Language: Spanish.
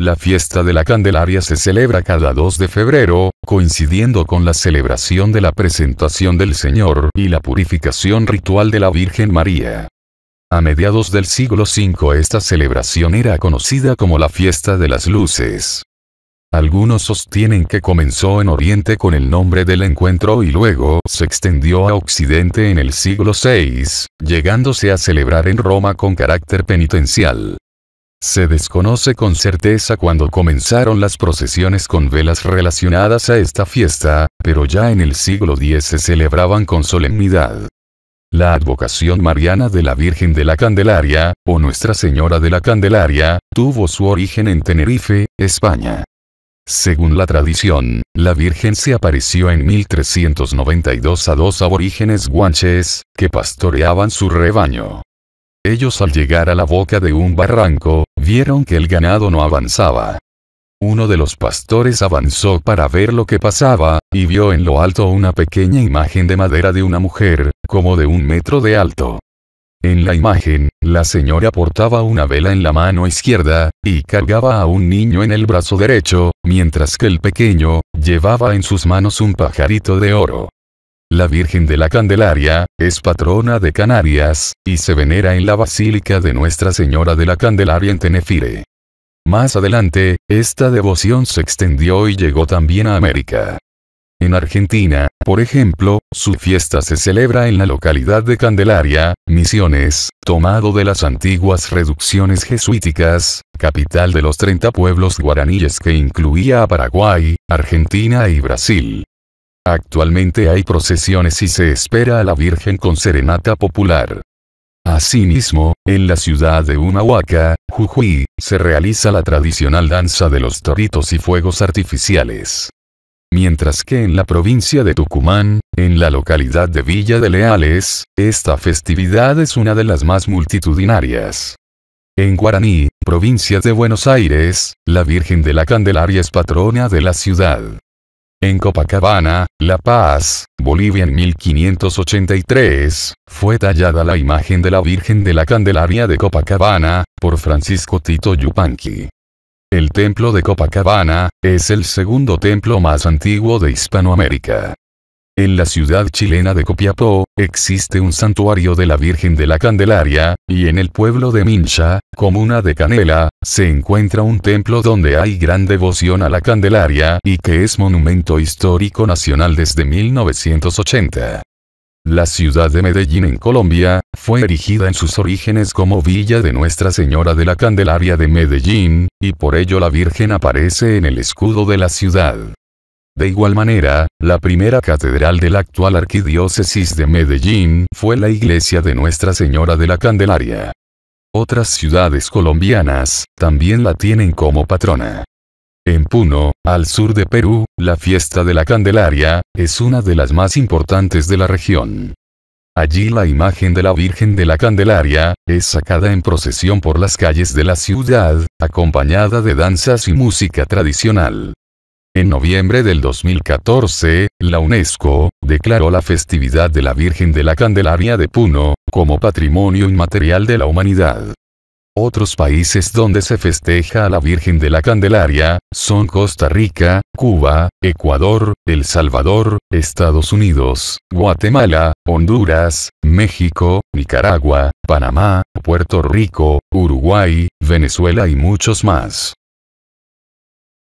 La fiesta de la Candelaria se celebra cada 2 de febrero, coincidiendo con la celebración de la presentación del Señor y la purificación ritual de la Virgen María. A mediados del siglo V esta celebración era conocida como la fiesta de las luces. Algunos sostienen que comenzó en Oriente con el nombre del encuentro y luego se extendió a Occidente en el siglo VI, llegándose a celebrar en Roma con carácter penitencial. Se desconoce con certeza cuándo comenzaron las procesiones con velas relacionadas a esta fiesta, pero ya en el siglo X se celebraban con solemnidad. La advocación mariana de la Virgen de la Candelaria, o Nuestra Señora de la Candelaria, tuvo su origen en Tenerife, España. Según la tradición, la Virgen se apareció en 1392 a dos aborígenes guanches, que pastoreaban su rebaño. Ellos al llegar a la boca de un barranco, Vieron que el ganado no avanzaba. Uno de los pastores avanzó para ver lo que pasaba, y vio en lo alto una pequeña imagen de madera de una mujer, como de un metro de alto. En la imagen, la señora portaba una vela en la mano izquierda, y cargaba a un niño en el brazo derecho, mientras que el pequeño, llevaba en sus manos un pajarito de oro. La Virgen de la Candelaria, es patrona de Canarias, y se venera en la Basílica de Nuestra Señora de la Candelaria en Tenefire. Más adelante, esta devoción se extendió y llegó también a América. En Argentina, por ejemplo, su fiesta se celebra en la localidad de Candelaria, Misiones, tomado de las antiguas reducciones jesuíticas, capital de los 30 pueblos guaraníes que incluía a Paraguay, Argentina y Brasil. Actualmente hay procesiones y se espera a la Virgen con serenata popular. Asimismo, en la ciudad de Unahuaca, Jujuy, se realiza la tradicional danza de los toritos y fuegos artificiales. Mientras que en la provincia de Tucumán, en la localidad de Villa de Leales, esta festividad es una de las más multitudinarias. En Guaraní, provincia de Buenos Aires, la Virgen de la Candelaria es patrona de la ciudad. En Copacabana, La Paz, Bolivia en 1583, fue tallada la imagen de la Virgen de la Candelaria de Copacabana, por Francisco Tito Yupanqui. El templo de Copacabana, es el segundo templo más antiguo de Hispanoamérica. En la ciudad chilena de Copiapó, existe un santuario de la Virgen de la Candelaria, y en el pueblo de Mincha, comuna de Canela, se encuentra un templo donde hay gran devoción a la Candelaria y que es monumento histórico nacional desde 1980. La ciudad de Medellín en Colombia, fue erigida en sus orígenes como Villa de Nuestra Señora de la Candelaria de Medellín, y por ello la Virgen aparece en el escudo de la ciudad. De igual manera, la primera catedral de la actual arquidiócesis de Medellín fue la iglesia de Nuestra Señora de la Candelaria. Otras ciudades colombianas también la tienen como patrona. En Puno, al sur de Perú, la fiesta de la Candelaria es una de las más importantes de la región. Allí la imagen de la Virgen de la Candelaria es sacada en procesión por las calles de la ciudad, acompañada de danzas y música tradicional. En noviembre del 2014, la UNESCO, declaró la festividad de la Virgen de la Candelaria de Puno, como Patrimonio Inmaterial de la Humanidad. Otros países donde se festeja a la Virgen de la Candelaria, son Costa Rica, Cuba, Ecuador, El Salvador, Estados Unidos, Guatemala, Honduras, México, Nicaragua, Panamá, Puerto Rico, Uruguay, Venezuela y muchos más.